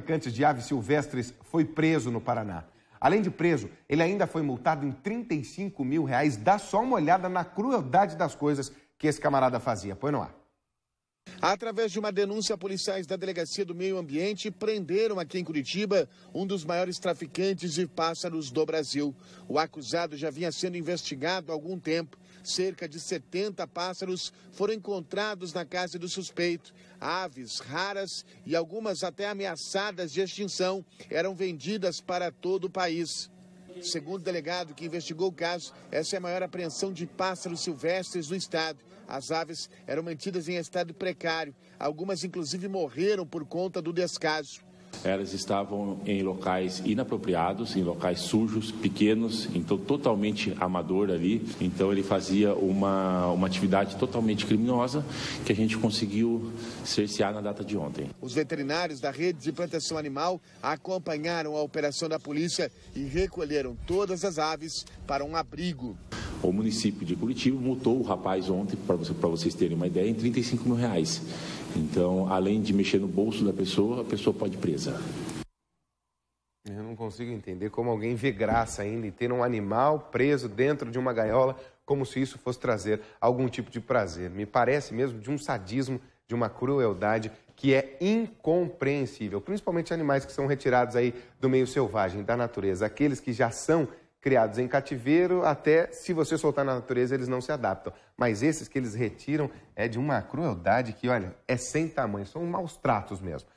traficantes de aves silvestres foi preso no Paraná. Além de preso, ele ainda foi multado em 35 mil reais. Dá só uma olhada na crueldade das coisas que esse camarada fazia. Põe no ar. Através de uma denúncia, policiais da Delegacia do Meio Ambiente prenderam aqui em Curitiba um dos maiores traficantes de pássaros do Brasil. O acusado já vinha sendo investigado há algum tempo. Cerca de 70 pássaros foram encontrados na casa do suspeito. Aves raras e algumas até ameaçadas de extinção eram vendidas para todo o país. Segundo o delegado que investigou o caso, essa é a maior apreensão de pássaros silvestres do estado. As aves eram mantidas em estado precário, algumas inclusive morreram por conta do descaso. Elas estavam em locais inapropriados, em locais sujos, pequenos, então totalmente amador ali. Então ele fazia uma, uma atividade totalmente criminosa que a gente conseguiu cercear na data de ontem. Os veterinários da rede de proteção animal acompanharam a operação da polícia e recolheram todas as aves para um abrigo. O município de Curitiba multou o rapaz ontem, para vocês terem uma ideia, em 35 mil reais. Então, além de mexer no bolso da pessoa, a pessoa pode ir presa. Eu não consigo entender como alguém vê graça ainda em ter um animal preso dentro de uma gaiola, como se isso fosse trazer algum tipo de prazer. Me parece mesmo de um sadismo, de uma crueldade que é incompreensível, principalmente animais que são retirados aí do meio selvagem, da natureza, aqueles que já são criados em cativeiro, até se você soltar na natureza, eles não se adaptam. Mas esses que eles retiram é de uma crueldade que, olha, é sem tamanho, são maus tratos mesmo.